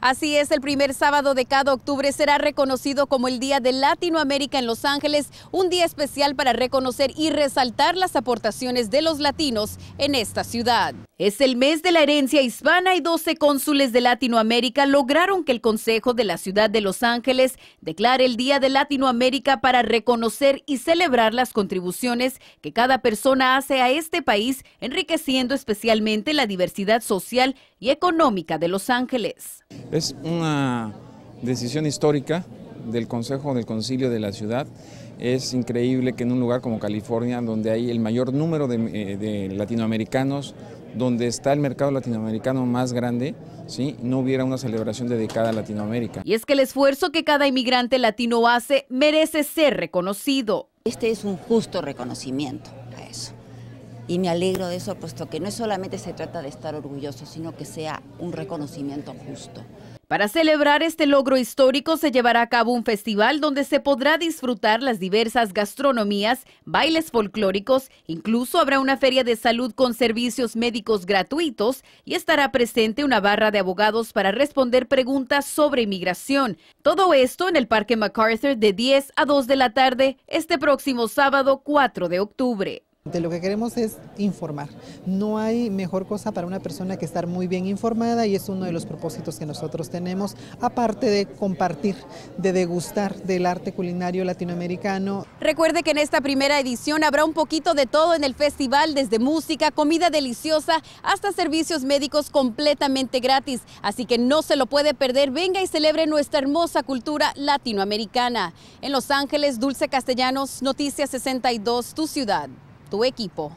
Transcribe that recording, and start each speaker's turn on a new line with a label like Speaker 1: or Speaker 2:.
Speaker 1: Así es, el primer sábado de cada octubre será reconocido como el Día de Latinoamérica en Los Ángeles, un día especial para reconocer y resaltar las aportaciones de los latinos en esta ciudad. Es el mes de la herencia hispana y 12 cónsules de Latinoamérica lograron que el Consejo de la Ciudad de Los Ángeles declare el Día de Latinoamérica para reconocer y celebrar las contribuciones que cada persona hace a este país, enriqueciendo especialmente la diversidad social y económica de Los Ángeles.
Speaker 2: Es una decisión histórica del Consejo del Concilio de la ciudad. Es increíble que en un lugar como California, donde hay el mayor número eh, de, latinoamericanos, donde está el mercado latinoamericano más grande, ¿sí? no hubiera una celebración dedicada a Latinoamérica. Y
Speaker 1: es que el esfuerzo que cada inmigrante latino hace merece ser
Speaker 3: reconocido. Este es un justo reconocimiento a eso. Y me alegro de eso, puesto que no solamente se trata de estar orgulloso, sino que sea un reconocimiento justo. Para celebrar este logro histórico se llevará a cabo un
Speaker 1: festival donde se podrá disfrutar las diversas gastronomías, bailes folclóricos, incluso habrá una feria de salud con servicios médicos gratuitos y estará presente una barra de abogados para responder preguntas sobre inmigración. Todo esto en el Parque MacArthur de 10 a 2 de la tarde este próximo sábado 4 de octubre
Speaker 4: lo que queremos es informar. No hay mejor cosa para una persona que estar muy bien informada y es uno de los propósitos que nosotros tenemos, aparte de compartir, de degustar del arte culinario latinoamericano.
Speaker 1: Recuerde que en esta primera edición habrá un poquito de todo en el festival, desde música, comida deliciosa, hasta servicios médicos completamente gratis. Así que no se lo puede perder, venga y celebre nuestra hermosa cultura latinoamericana. En Los Ángeles, Dulce Castellanos, Noticias 62, tu ciudad tu equipo